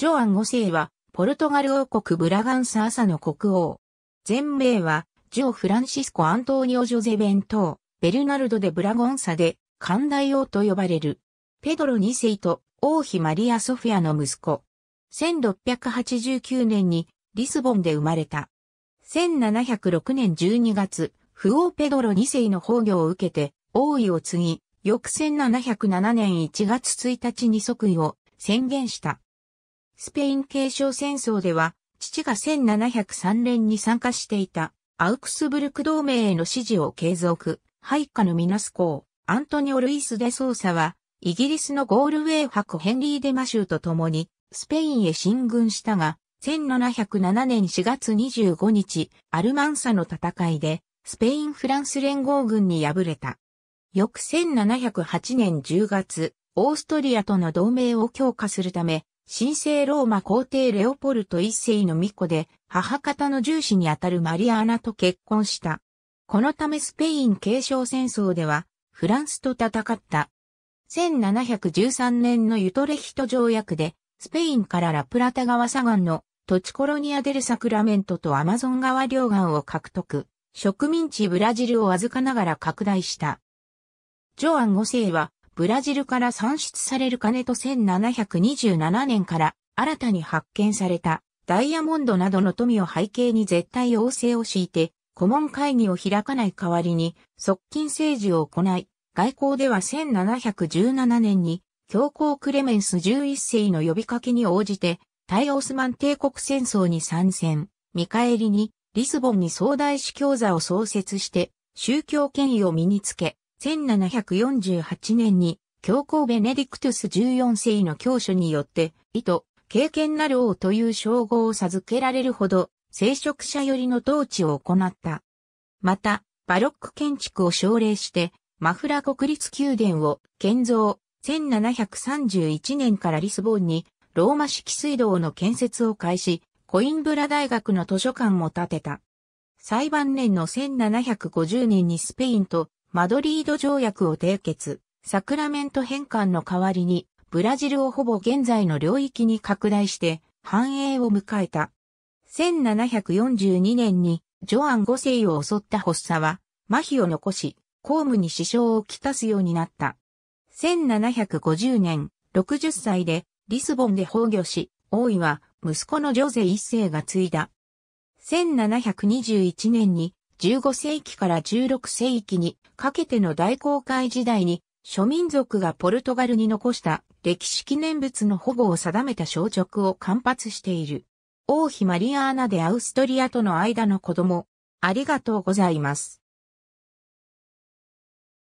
ジョアン5世は、ポルトガル王国ブラガンサ朝の国王。全名は、ジョー・フランシスコ・アントーニオ・ジョゼ・ベントベルナルド・でブラゴンサで、寛大王と呼ばれる。ペドロ2世と王妃マリア・ソフィアの息子。1689年にリスボンで生まれた。1706年12月、不王ペドロ2世の崩御を受けて、王位を継ぎ、翌1707年1月1日に即位を宣言した。スペイン継承戦争では、父が1703年に参加していた、アウクスブルク同盟への支持を継続、配下のミナス公、アントニオ・ルイス・デ・ソーサは、イギリスのゴールウェイ博ヘンリー・デ・マシューと共に、スペインへ進軍したが、1707年4月25日、アルマンサの戦いで、スペイン・フランス連合軍に敗れた。翌1708年10月、オーストリアとの同盟を強化するため、神聖ローマ皇帝レオポルト一世の巫女で、母方の重子にあたるマリアーナと結婚した。このためスペイン継承戦争では、フランスと戦った。1713年のユトレヒト条約で、スペインからラプラタ川左岸の土地コロニアデルサクラメントとアマゾン川両岸を獲得、植民地ブラジルを預かながら拡大した。ジョアン5世はブラジルから産出される金と1727年から新たに発見されたダイヤモンドなどの富を背景に絶対王政を敷いて、顧問会議を開かない代わりに側近政治を行い、外交では1717年に教皇クレメンス11世の呼びかけに応じて、対オスマン帝国戦争に参戦、見返りにリスボンに総大司教座を創設して宗教権威を身につけ、1748年に教皇ベネディクトゥス14世の教書によって、意図、経験なる王という称号を授けられるほど、聖職者寄りの統治を行った。また、バロック建築を奨励して、マフラ国立宮殿を建造、1731年からリスボンに、ローマ式水道の建設を開始、コインブラ大学の図書館も建てた。裁判年の1750年にスペインとマドリード条約を締結、サクラメント返還の代わりに、ブラジルをほぼ現在の領域に拡大して、繁栄を迎えた。1742年に、ジョアン五世を襲った発作は、麻痺を残し、公務に支障をきたすようになった。1750年、60歳で、リスボンで崩御し、王位は、息子のジョゼ一世が継いだ。1721年に、15世紀から16世紀にかけての大航海時代に諸民族がポルトガルに残した歴史記念物の保護を定めた小直を管轄している。王妃マリアーナ・でアウストリアとの間の子供、ありがとうございます。